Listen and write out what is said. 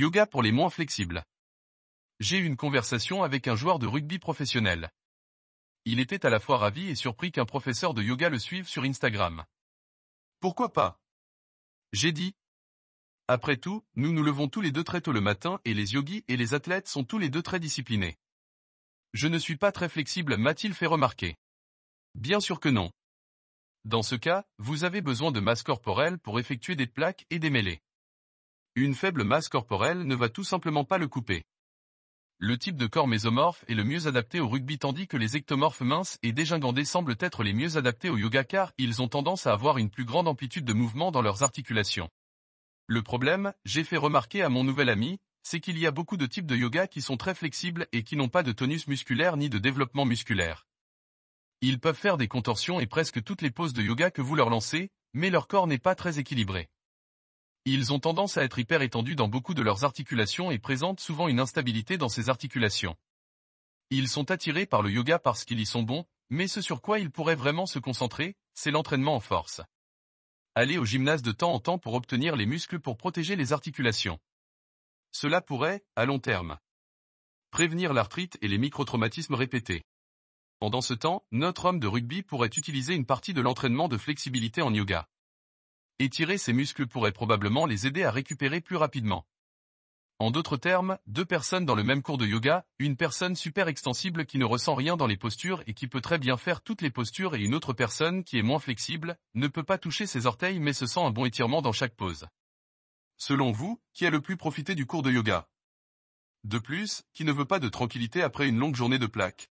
Yoga pour les moins flexibles. J'ai eu une conversation avec un joueur de rugby professionnel. Il était à la fois ravi et surpris qu'un professeur de yoga le suive sur Instagram. Pourquoi pas J'ai dit. Après tout, nous nous levons tous les deux très tôt le matin et les yogis et les athlètes sont tous les deux très disciplinés. Je ne suis pas très flexible, m'a-t-il fait remarquer. Bien sûr que non. Dans ce cas, vous avez besoin de masse corporelle pour effectuer des plaques et des mêlées. Une faible masse corporelle ne va tout simplement pas le couper. Le type de corps mésomorphe est le mieux adapté au rugby tandis que les ectomorphes minces et dégingandés semblent être les mieux adaptés au yoga car ils ont tendance à avoir une plus grande amplitude de mouvement dans leurs articulations. Le problème, j'ai fait remarquer à mon nouvel ami, c'est qu'il y a beaucoup de types de yoga qui sont très flexibles et qui n'ont pas de tonus musculaire ni de développement musculaire. Ils peuvent faire des contorsions et presque toutes les poses de yoga que vous leur lancez, mais leur corps n'est pas très équilibré. Ils ont tendance à être hyper étendus dans beaucoup de leurs articulations et présentent souvent une instabilité dans ces articulations. Ils sont attirés par le yoga parce qu'ils y sont bons, mais ce sur quoi ils pourraient vraiment se concentrer, c'est l'entraînement en force. Aller au gymnase de temps en temps pour obtenir les muscles pour protéger les articulations. Cela pourrait, à long terme, prévenir l'arthrite et les microtraumatismes répétés. Pendant ce temps, notre homme de rugby pourrait utiliser une partie de l'entraînement de flexibilité en yoga. Étirer ses muscles pourrait probablement les aider à récupérer plus rapidement. En d'autres termes, deux personnes dans le même cours de yoga, une personne super extensible qui ne ressent rien dans les postures et qui peut très bien faire toutes les postures et une autre personne qui est moins flexible, ne peut pas toucher ses orteils mais se sent un bon étirement dans chaque pose. Selon vous, qui a le plus profité du cours de yoga De plus, qui ne veut pas de tranquillité après une longue journée de plaques